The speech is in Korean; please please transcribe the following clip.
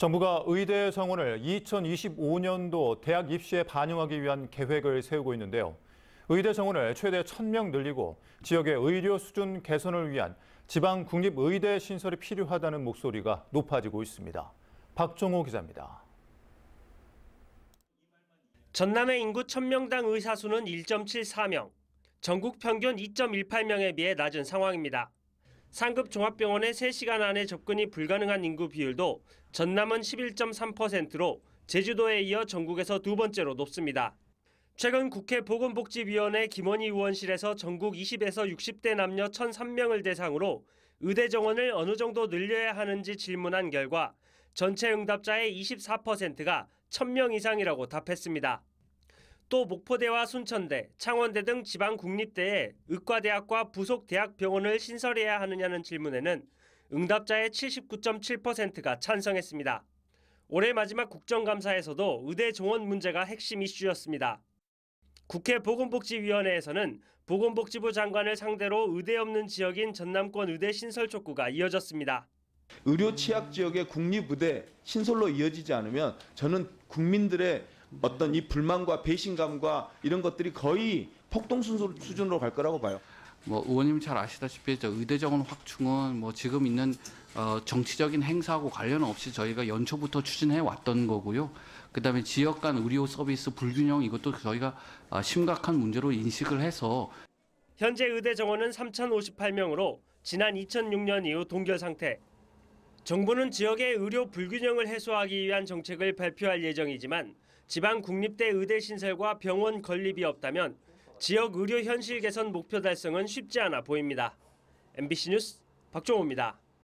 정부가 의대 성원을 2025년도 대학 입시에 반영하기 위한 계획을 세우고 있는데요. 의대 성원을 최대 1,000명 늘리고 지역의 의료 수준 개선을 위한 지방 국립 의대 신설이 필요하다는 목소리가 높아지고 있습니다. 박종호 기자입니다. 전남의 인구 1,000명당 의사 수는 1.74명, 전국 평균 2.18명에 비해 낮은 상황입니다. 상급 종합병원의 3시간 안에 접근이 불가능한 인구 비율도 전남은 11.3%로 제주도에 이어 전국에서 두 번째로 높습니다. 최근 국회 보건복지위원회 김원희 의원실에서 전국 20에서 60대 남녀 1,003명을 대상으로 의대 정원을 어느 정도 늘려야 하는지 질문한 결과 전체 응답자의 24%가 1,000명 이상이라고 답했습니다. 또 목포대와 순천대, 창원대 등 지방 국립대에 의과대학과 부속 대학병원을 신설해야 하느냐는 질문에는 응답자의 79.7%가 찬성했습니다. 올해 마지막 국정감사에서도 의대 정원 문제가 핵심 이슈였습니다. 국회 보건복지위원회에서는 보건복지부 장관을 상대로 의대 없는 지역인 전남권 의대 신설 촉구가 이어졌습니다. 의료 취약 지역의 국립 의대 신설로 이어지지 않으면 저는 국민들의 어떤 이 불만과 배신감과 이런 것들이 거의 폭동 수준으로 갈 거라고 봐요. 뭐 의원님 잘 아시다시피 저 의대정원 확충은 뭐 지금 있는 어 정치적인 행사하고 관련 없이 저희가 연초부터 추진해 왔던 거고요. 그다음에 지역 간 의료 서비스 불균형 이것도 저희가 아, 심각한 문제로 인식을 해서 현재 의대 정원은 3,058명으로 지난 2006년 이후 동결 상태. 정부는 지역의 의료 불균형을 해소하기 위한 정책을 발표할 예정이지만 지방 국립대 의대 신설과 병원 건립이 없다면 지역 의료 현실 개선 목표 달성은 쉽지 않아 보입니다. MBC 뉴스 박종호입니다.